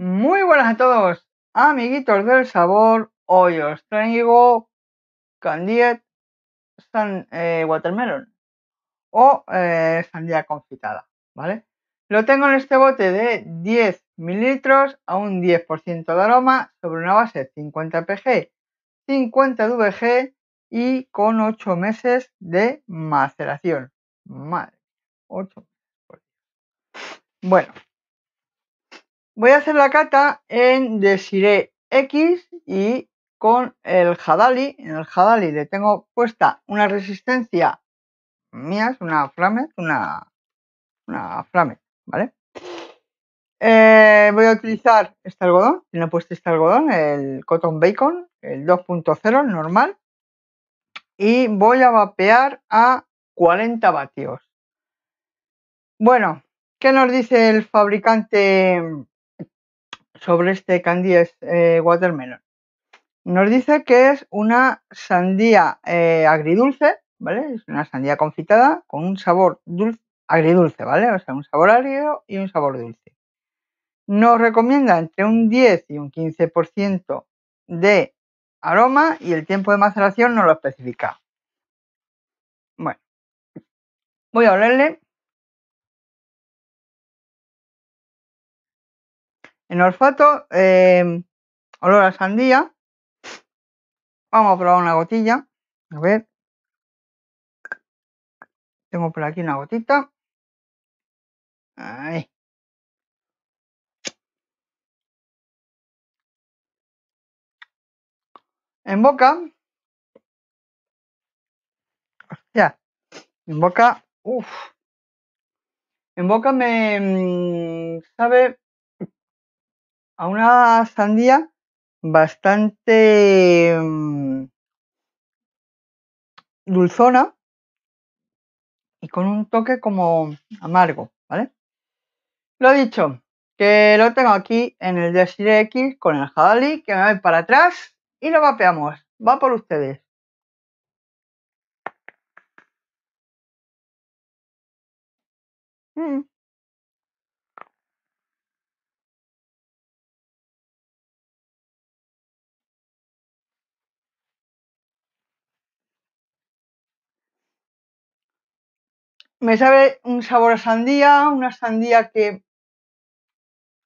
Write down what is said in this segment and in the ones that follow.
Muy buenas a todos, amiguitos del sabor. Hoy os traigo candied eh, watermelon o eh, sandía confitada, ¿vale? Lo tengo en este bote de 10 mililitros a un 10% de aroma sobre una base 50 pg, 50 VG y con 8 meses de maceración. Madre, 8 Bueno, Voy a hacer la cata en Desiree X y con el Hadali. En el Hadali le tengo puesta una resistencia mía, es una flame, una, una ¿vale? Eh, voy a utilizar este algodón, tiene puesto este algodón, el Cotton Bacon, el 2.0, normal. Y voy a vapear a 40 vatios. Bueno, ¿qué nos dice el fabricante sobre este candy es, eh, watermelon. Nos dice que es una sandía eh, agridulce, ¿vale? Es una sandía confitada con un sabor dulce, agridulce, ¿vale? O sea, un sabor árido y un sabor dulce. Nos recomienda entre un 10 y un 15% de aroma y el tiempo de maceración no lo especifica. Bueno, voy a olerle En olfato, eh, olor a sandía. Vamos a probar una gotilla. A ver. Tengo por aquí una gotita. Ahí. En boca. Ya. En boca. Uf. En boca me mm, sabe a una sandía bastante mm, dulzona y con un toque como amargo, ¿vale? Lo dicho, que lo tengo aquí en el Desire X con el Jali, que me para atrás y lo vapeamos. Va por ustedes. Mm. me sabe un sabor a sandía, una sandía que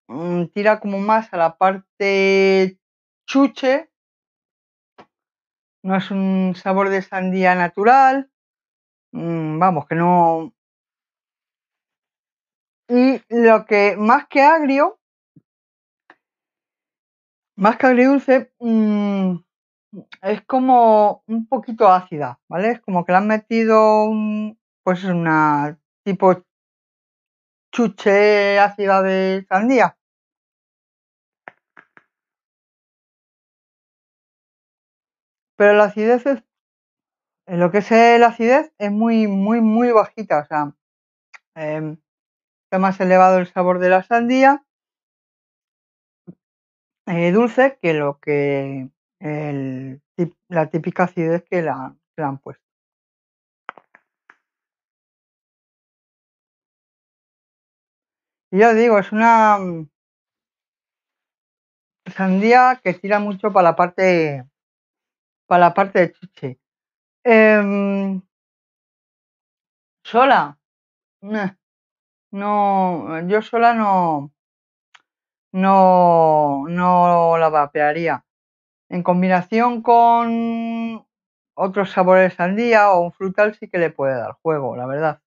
mm, tira como más a la parte chuche. No es un sabor de sandía natural. Mm, vamos, que no. Y lo que más que agrio, más que agridulce, dulce mm, es como un poquito ácida, ¿vale? Es como que le han metido un, pues una tipo chuche ácida de sandía. Pero la acidez es, lo que es la acidez es muy, muy, muy bajita, o sea, em, está más elevado el sabor de la sandía eh, dulce que lo que la típica acidez que la, que la han puesto. yo digo, es una mm, sandía que tira mucho para la parte para la parte de chuche. Em, sola. No, yo sola no, no, no la vapearía. En combinación con otros sabores de sandía o un frutal sí que le puede dar juego, la verdad.